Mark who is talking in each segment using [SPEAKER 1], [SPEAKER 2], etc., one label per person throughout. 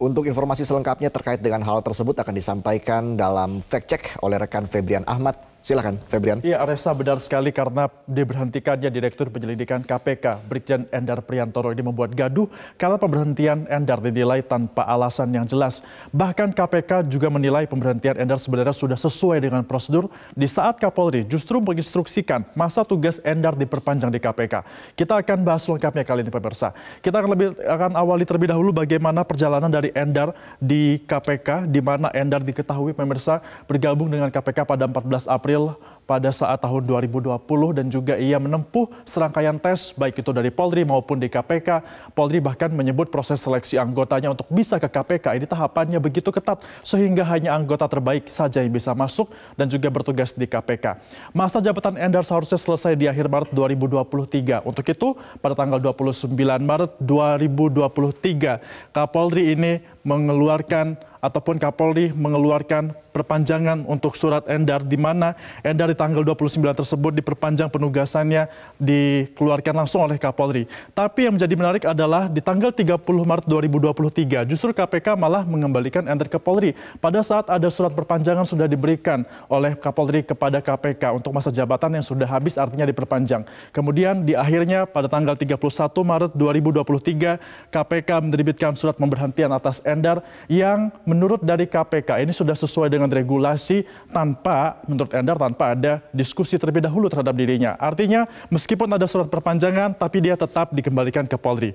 [SPEAKER 1] Untuk informasi selengkapnya terkait dengan hal tersebut akan disampaikan dalam fact check oleh rekan Febrian Ahmad Silakan, Febrian. Iya, Aresa benar sekali karena diberhentikannya Direktur Penyelidikan KPK, Brigjen Endar Priantoro ini membuat gaduh karena pemberhentian Endar dinilai tanpa alasan yang jelas. Bahkan KPK juga menilai pemberhentian Endar sebenarnya sudah sesuai dengan prosedur di saat Kapolri justru menginstruksikan masa tugas Endar diperpanjang di KPK. Kita akan bahas lengkapnya kali ini pemirsa. Kita akan lebih akan awali terlebih dahulu bagaimana perjalanan dari Endar di KPK di mana Endar diketahui pemirsa bergabung dengan KPK pada 14 April April pada saat tahun 2020 dan juga ia menempuh serangkaian tes baik itu dari Polri maupun di KPK. Polri bahkan menyebut proses seleksi anggotanya untuk bisa ke KPK ini tahapannya begitu ketat sehingga hanya anggota terbaik saja yang bisa masuk dan juga bertugas di KPK. Masa jabatan Endar seharusnya selesai di akhir Maret 2023. Untuk itu pada tanggal 29 Maret 2023 Kapolri ini mengeluarkan ataupun Kapolri mengeluarkan perpanjangan untuk surat Endar di mana Endar di tanggal 29 tersebut diperpanjang penugasannya dikeluarkan langsung oleh Kapolri. Tapi yang menjadi menarik adalah di tanggal 30 Maret 2023 justru KPK malah mengembalikan Endar ke Polri pada saat ada surat perpanjangan sudah diberikan oleh Kapolri kepada KPK untuk masa jabatan yang sudah habis artinya diperpanjang. Kemudian di akhirnya pada tanggal 31 Maret 2023 KPK menerbitkan surat pemberhentian atas Endar yang menurut dari KPK ini sudah sesuai dengan regulasi tanpa menurut Endar tanpa ada diskusi terlebih dahulu terhadap dirinya. Artinya meskipun ada surat perpanjangan tapi dia tetap dikembalikan ke Polri.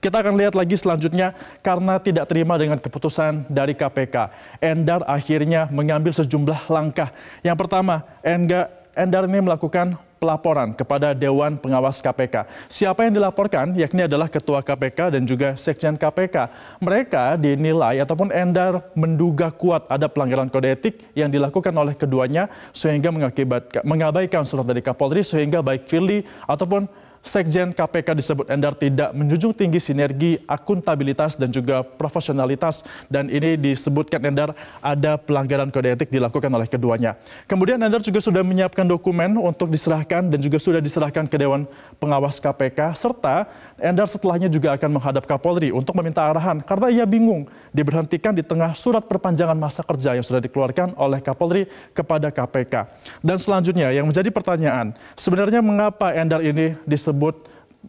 [SPEAKER 1] Kita akan lihat lagi selanjutnya karena tidak terima dengan keputusan dari KPK. Endar akhirnya mengambil sejumlah langkah. Yang pertama, Endar ini melakukan pelaporan kepada Dewan Pengawas KPK. Siapa yang dilaporkan yakni adalah Ketua KPK dan juga Sekjen KPK. Mereka dinilai ataupun Endar menduga kuat ada pelanggaran kode etik yang dilakukan oleh keduanya sehingga mengakibatkan mengabaikan surat dari Kapolri sehingga baik Firly ataupun Sekjen KPK disebut Endar tidak menjunjung tinggi sinergi, akuntabilitas, dan juga profesionalitas. Dan ini disebutkan Endar ada pelanggaran kode etik dilakukan oleh keduanya. Kemudian Endar juga sudah menyiapkan dokumen untuk diserahkan dan juga sudah diserahkan ke Dewan Pengawas KPK. Serta Endar setelahnya juga akan menghadap Kapolri untuk meminta arahan karena ia bingung diberhentikan di tengah surat perpanjangan masa kerja yang sudah dikeluarkan oleh Kapolri kepada KPK. Dan selanjutnya yang menjadi pertanyaan, sebenarnya mengapa Endar ini diserahkan tersebut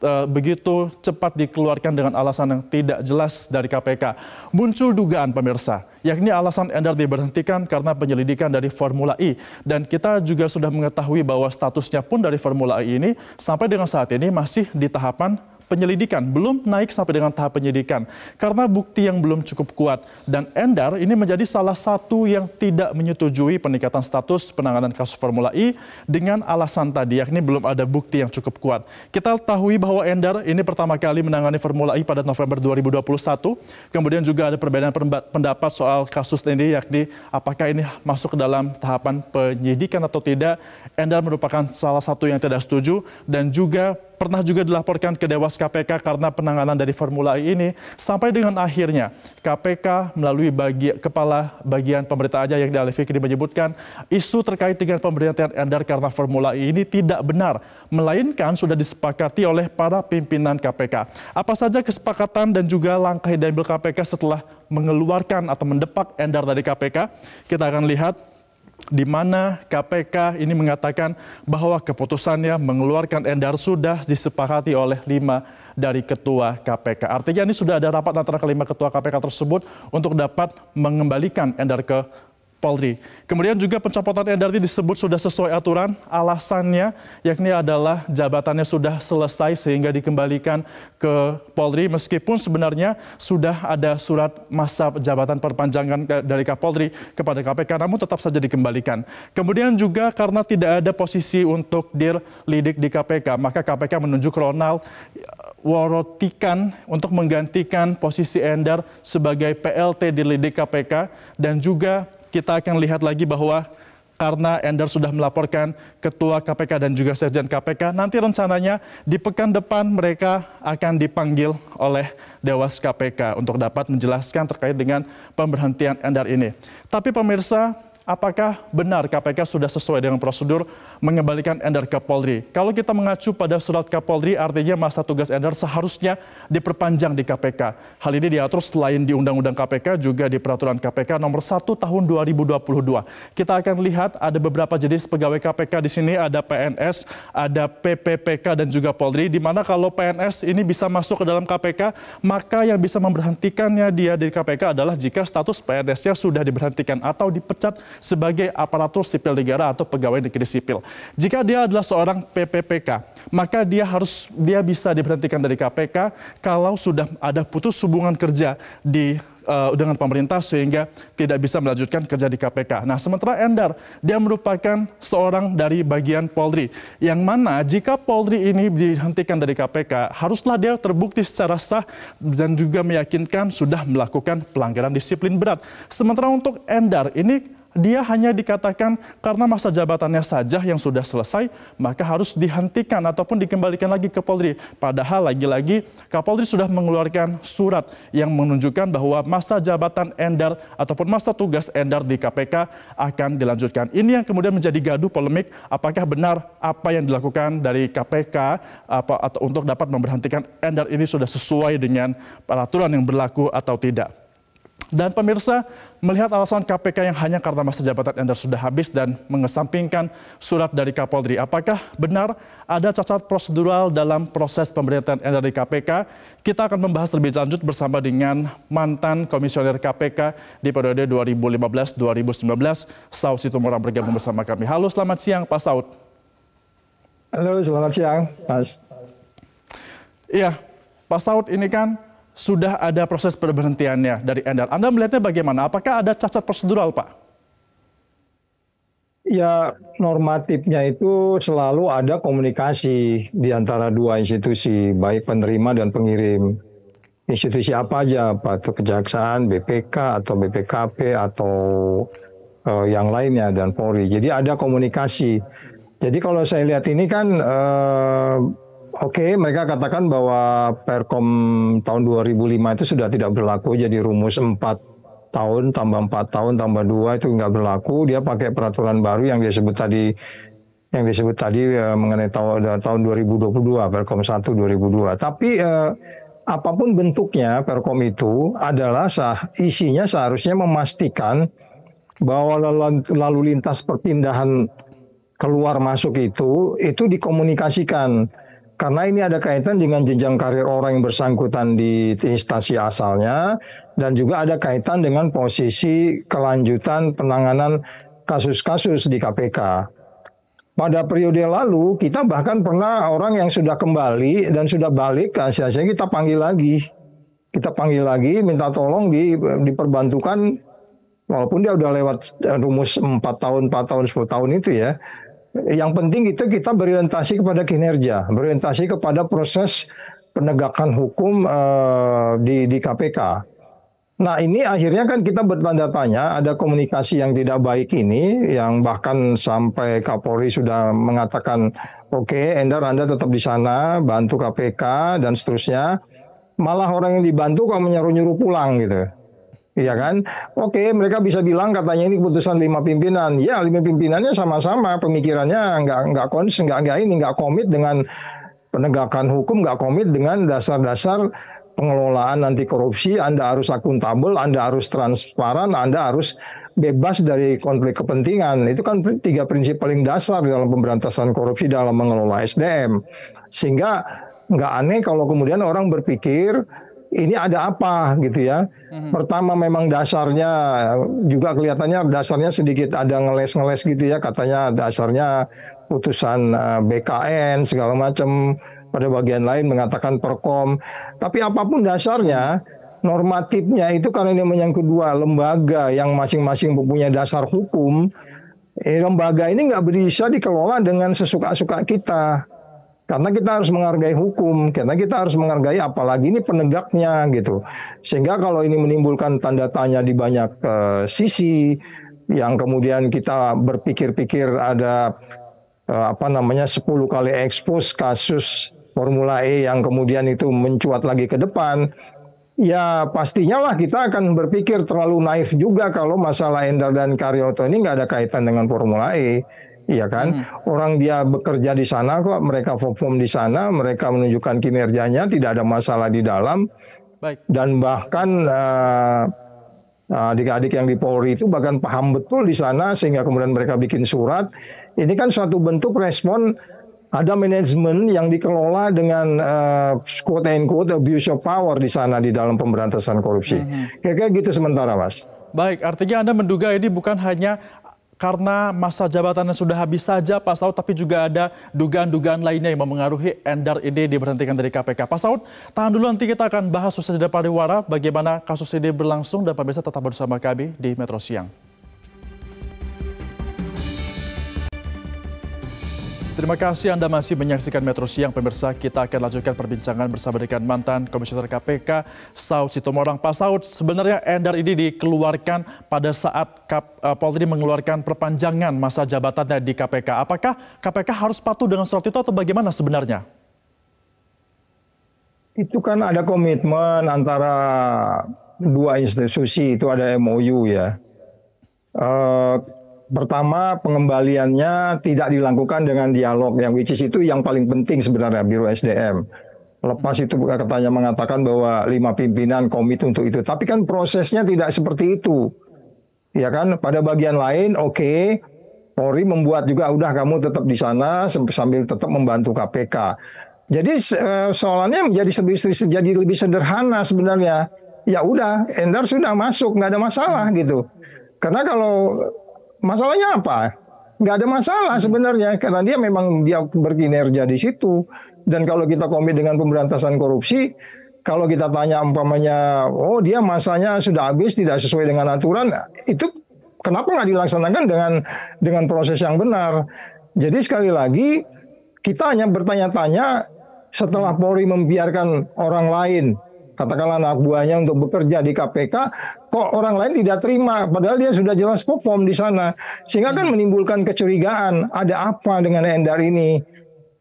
[SPEAKER 1] eh, begitu cepat dikeluarkan dengan alasan yang tidak jelas dari KPK. Muncul dugaan pemirsa, yakni alasan Endar diberhentikan karena penyelidikan dari Formula E. Dan kita juga sudah mengetahui bahwa statusnya pun dari Formula E ini sampai dengan saat ini masih di tahapan penyelidikan, belum naik sampai dengan tahap penyidikan karena bukti yang belum cukup kuat. Dan Endar ini menjadi salah satu yang tidak menyetujui peningkatan status penanganan kasus Formula E dengan alasan tadi yakni belum ada bukti yang cukup kuat. Kita tahu bahwa Endar ini pertama kali menangani Formula E pada November 2021. Kemudian juga ada perbedaan pendapat soal kasus ini yakni apakah ini masuk ke dalam tahapan penyidikan atau tidak. Endar merupakan salah satu yang tidak setuju dan juga pernah juga dilaporkan ke Dewas KPK karena penanganan dari Formula E ini, sampai dengan akhirnya KPK melalui bagi, Kepala Bagian Pemberitaannya yang dialih Fikri menyebutkan isu terkait dengan pemberhentian Endar karena Formula E ini tidak benar, melainkan sudah disepakati oleh para pimpinan KPK. Apa saja kesepakatan dan juga langkah yang diambil KPK setelah mengeluarkan atau mendepak Endar dari KPK? Kita akan lihat di mana KPK ini mengatakan bahwa keputusannya mengeluarkan Endar sudah disepakati oleh lima dari ketua KPK. Artinya ini sudah ada rapat antara kelima ketua KPK tersebut untuk dapat mengembalikan Endar ke Polri. Kemudian juga pencopotan Endardi disebut sudah sesuai aturan, alasannya yakni adalah jabatannya sudah selesai sehingga dikembalikan ke Polri meskipun sebenarnya sudah ada surat masa jabatan perpanjangan dari Kapolri kepada KPK namun tetap saja dikembalikan. Kemudian juga karena tidak ada posisi untuk dir lidik di KPK, maka KPK menunjuk Ronald eh, Worotikan untuk menggantikan posisi Endar sebagai PLT di lidik KPK dan juga kita akan lihat lagi bahwa karena Ender sudah melaporkan Ketua KPK dan juga Sekjen KPK. Nanti rencananya di pekan depan mereka akan dipanggil oleh Dewas KPK untuk dapat menjelaskan terkait dengan pemberhentian Ender ini. Tapi pemirsa, apakah benar KPK sudah sesuai dengan prosedur mengembalikan Ender ke Polri? Kalau kita mengacu pada surat Kapolri, artinya masa tugas Ender seharusnya diperpanjang di KPK. Hal ini diatur selain di Undang-Undang KPK juga di Peraturan KPK Nomor 1 Tahun 2022. Kita akan lihat ada beberapa jenis pegawai KPK di sini, ada PNS, ada PPPK dan juga Polri. Di mana kalau PNS ini bisa masuk ke dalam KPK, maka yang bisa memberhentikannya dia di KPK adalah jika status PNS-nya sudah diberhentikan atau dipecat sebagai aparatur sipil negara atau pegawai negeri sipil. Jika dia adalah seorang PPPK, maka dia harus dia bisa diberhentikan dari KPK kalau sudah ada putus hubungan kerja di uh, dengan pemerintah sehingga tidak bisa melanjutkan kerja di KPK. Nah, sementara Endar dia merupakan seorang dari bagian Polri yang mana jika Polri ini dihentikan dari KPK, haruslah dia terbukti secara sah dan juga meyakinkan sudah melakukan pelanggaran disiplin berat. Sementara untuk Endar ini dia hanya dikatakan karena masa jabatannya saja yang sudah selesai, maka harus dihentikan ataupun dikembalikan lagi ke Polri. Padahal lagi-lagi Kapolri sudah mengeluarkan surat yang menunjukkan bahwa masa jabatan Endar ataupun masa tugas Endar di KPK akan dilanjutkan. Ini yang kemudian menjadi gaduh polemik, apakah benar apa yang dilakukan dari KPK apa, atau untuk dapat memberhentikan Endar ini sudah sesuai dengan peraturan yang berlaku atau tidak. Dan pemirsa, melihat alasan KPK yang hanya karena masa jabatan Endar sudah habis dan mengesampingkan surat dari Kapolri, apakah benar ada cacat prosedural dalam proses pemberitaan Endar di KPK? Kita akan membahas lebih lanjut bersama dengan mantan komisioner KPK di periode 2015-2019, Saud Situmorang bergabung bersama kami. Halo, selamat siang Pak Saud.
[SPEAKER 2] Halo, selamat siang Mas.
[SPEAKER 1] Iya, Pak Saud ini kan sudah ada proses perberhentiannya dari Endar. Anda melihatnya bagaimana? Apakah ada cacat prosedural, Pak?
[SPEAKER 2] Ya, normatifnya itu selalu ada komunikasi di antara dua institusi, baik penerima dan pengirim. Institusi apa aja, Pak? Kejaksaan, BPK, atau BPKP, atau uh, yang lainnya, dan Polri. Jadi ada komunikasi. Jadi kalau saya lihat ini kan... Uh, Oke, okay, mereka katakan bahwa Perkom tahun 2005 itu sudah tidak berlaku, jadi rumus 4 tahun tambah 4 tahun tambah 2 itu nggak berlaku. Dia pakai peraturan baru yang disebut tadi yang disebut tadi ya, mengenai eh, tahun tahun 2022 Perkom 1 2002. Tapi eh, apapun bentuknya Perkom itu adalah sah isinya seharusnya memastikan bahwa lalu lintas perpindahan keluar masuk itu itu dikomunikasikan karena ini ada kaitan dengan jenjang karir orang yang bersangkutan di instansi asalnya dan juga ada kaitan dengan posisi kelanjutan penanganan kasus-kasus di KPK. Pada periode lalu kita bahkan pernah orang yang sudah kembali dan sudah balik ke Asia kita panggil lagi. Kita panggil lagi minta tolong di, diperbantukan walaupun dia sudah lewat rumus 4 tahun, 4 tahun, 10 tahun itu ya yang penting itu kita berorientasi kepada kinerja, berorientasi kepada proses penegakan hukum uh, di, di KPK. Nah ini akhirnya kan kita bertanda tanya ada komunikasi yang tidak baik ini yang bahkan sampai Kapolri sudah mengatakan oke okay, Endar Anda tetap di sana bantu KPK dan seterusnya malah orang yang dibantu kok menyuruh-nyuruh pulang gitu. Iya kan? Oke, mereka bisa bilang katanya ini keputusan lima pimpinan. Ya, lima pimpinannya sama-sama pemikirannya nggak nggak kons, nggak nggak ini nggak komit dengan penegakan hukum, nggak komit dengan dasar-dasar pengelolaan anti korupsi. Anda harus akuntabel, Anda harus transparan, Anda harus bebas dari konflik kepentingan. Itu kan tiga prinsip paling dasar dalam pemberantasan korupsi dalam mengelola SDM. Sehingga nggak aneh kalau kemudian orang berpikir ini ada apa gitu ya. hmm Pertama memang dasarnya juga kelihatannya dasarnya sedikit ada ngeles-ngeles gitu ya katanya dasarnya putusan eh, BKN segala macam pada bagian lain mengatakan perkom. Tapi apapun dasarnya normatifnya itu karena ini menyangkut dua lembaga yang masing-masing punya dasar hukum, eh, lembaga ini nggak bisa dikelola dengan sesuka-suka kita. Karena kita harus menghargai hukum, karena kita harus menghargai apalagi ini penegaknya gitu. Sehingga kalau ini menimbulkan tanda tanya di banyak uh, sisi yang kemudian kita berpikir-pikir ada uh, apa namanya 10 kali ekspos kasus Formula E yang kemudian itu mencuat lagi ke depan, ya pastinya lah kita akan berpikir terlalu naif juga kalau masalah Endar dan Karyoto ini nggak ada kaitan dengan Formula E ya kan? Hmm. Orang dia bekerja di sana kok, mereka perform di sana, mereka menunjukkan kinerjanya, tidak ada masalah di dalam. Baik. Dan bahkan uh, adik-adik yang di Polri itu bahkan paham betul di sana sehingga kemudian mereka bikin surat. Ini kan suatu bentuk respon ada manajemen yang dikelola dengan uh, quote and quote abuse of power di sana di dalam pemberantasan korupsi. Hmm. Kira-kira
[SPEAKER 1] gitu sementara, Mas. Baik, artinya Anda menduga ini bukan hanya karena masa jabatannya sudah habis saja Pak Saud, tapi juga ada dugaan-dugaan lainnya yang memengaruhi Endar ini diberhentikan dari KPK. Pak Saud, tahan dulu nanti kita akan bahas usaha jeda pariwara bagaimana kasus ini berlangsung dan pemirsa tetap bersama kami di Metro Siang. Terima kasih Anda masih menyaksikan Metro Siang. Pemirsa, kita akan lanjutkan perbincangan bersama dengan mantan Komisioner KPK, Saud Sitomorang. Pak Saud, sebenarnya Endar ini dikeluarkan pada saat Kap, eh, Polri mengeluarkan perpanjangan masa jabatannya di KPK. Apakah KPK harus patuh dengan surat itu atau bagaimana sebenarnya?
[SPEAKER 2] Itu kan ada komitmen antara dua institusi, itu ada MOU ya. Uh, pertama pengembaliannya tidak dilakukan dengan dialog yang which is itu yang paling penting sebenarnya Biro SDM. Lepas itu katanya mengatakan bahwa lima pimpinan komit untuk itu, tapi kan prosesnya tidak seperti itu. Ya kan, pada bagian lain oke, okay, Polri membuat juga udah kamu tetap di sana sambil tetap membantu KPK. Jadi eh, soalannya menjadi lebih jadi lebih sederhana sebenarnya. Ya udah, Endar sudah masuk, nggak ada masalah gitu. Karena kalau masalahnya apa? Nggak ada masalah sebenarnya karena dia memang dia berkinerja di situ. Dan kalau kita komit dengan pemberantasan korupsi, kalau kita tanya umpamanya, oh dia masanya sudah habis tidak sesuai dengan aturan, itu kenapa nggak dilaksanakan dengan dengan proses yang benar? Jadi sekali lagi kita hanya bertanya-tanya setelah Polri membiarkan orang lain katakanlah anak buahnya untuk bekerja di KPK, kok orang lain tidak terima, padahal dia sudah jelas perform di sana, sehingga kan hmm. menimbulkan kecurigaan, ada apa dengan Endar ini?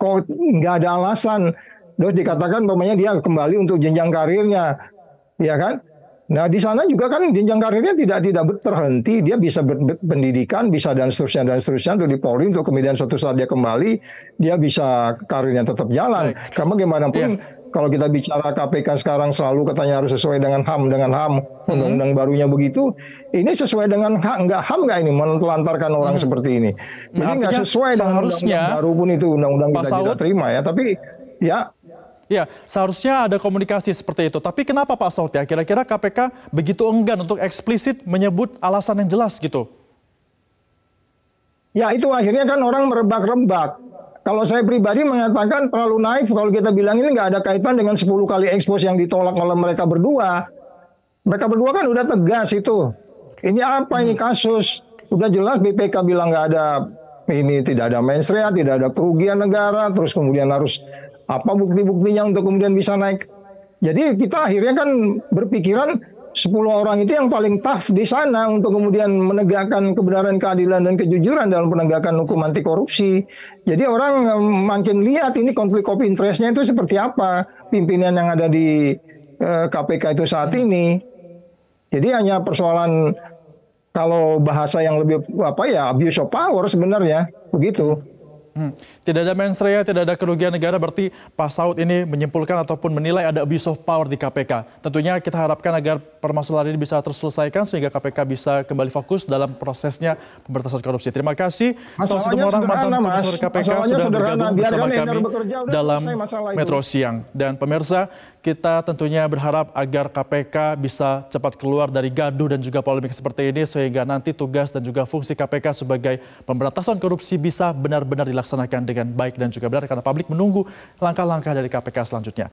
[SPEAKER 2] Kok nggak ada alasan? Terus dikatakan bahwanya dia kembali untuk jenjang karirnya, ya kan? Nah di sana juga kan jenjang karirnya tidak tidak terhenti, dia bisa pendidikan, bisa dan seterusnya dan seterusnya untuk di Polri untuk kemudian suatu saat dia kembali dia bisa karirnya tetap jalan. Baik. Karena bagaimanapun yeah kalau kita bicara KPK sekarang selalu katanya harus sesuai dengan HAM dengan HAM hmm. undang-undang barunya begitu. Ini sesuai dengan hak nggak HAM nggak ini menelantarkan orang hmm. seperti ini. Ini nah, nggak sesuai dengan undang-undang baru pun itu undang-undang kita tidak terima ya. Tapi
[SPEAKER 1] ya Ya, seharusnya ada komunikasi seperti itu. Tapi kenapa Pak Saud ya? Kira-kira KPK begitu enggan untuk eksplisit menyebut alasan yang jelas gitu?
[SPEAKER 2] Ya itu akhirnya kan orang merebak-rebak. Kalau saya pribadi mengatakan terlalu naif kalau kita bilang ini nggak ada kaitan dengan 10 kali ekspos yang ditolak oleh mereka berdua. Mereka berdua kan udah tegas itu. Ini apa ini hmm. kasus? Udah jelas BPK bilang nggak ada ini tidak ada mensrea, tidak ada kerugian negara, terus kemudian harus apa bukti-buktinya untuk kemudian bisa naik. Jadi kita akhirnya kan berpikiran Sepuluh orang itu yang paling tough di sana untuk kemudian menegakkan kebenaran, keadilan, dan kejujuran dalam penegakan hukum anti korupsi. Jadi orang eh, makin lihat ini konflik of interestnya itu seperti apa pimpinan yang ada di eh, KPK itu saat ini. Jadi hanya persoalan kalau bahasa yang lebih apa ya abuse of power sebenarnya begitu.
[SPEAKER 1] Hmm. Tidak ada mensrea, tidak ada kerugian negara, berarti Pak Saud ini menyimpulkan ataupun menilai ada abuse of power di KPK. Tentunya kita harapkan agar permasalahan ini bisa terselesaikan sehingga KPK bisa kembali fokus dalam prosesnya pemberantasan korupsi. Terima kasih. Salah satu orang mantan komisioner KPK sudah bergabung bersama kami dalam Metro Siang. Dan pemirsa, kita tentunya berharap agar KPK bisa cepat keluar dari gaduh dan juga polemik seperti ini sehingga nanti tugas dan juga fungsi KPK sebagai pemberantasan korupsi bisa benar-benar dilakukan dilaksanakan dengan baik dan juga benar karena publik menunggu langkah-langkah dari KPK selanjutnya.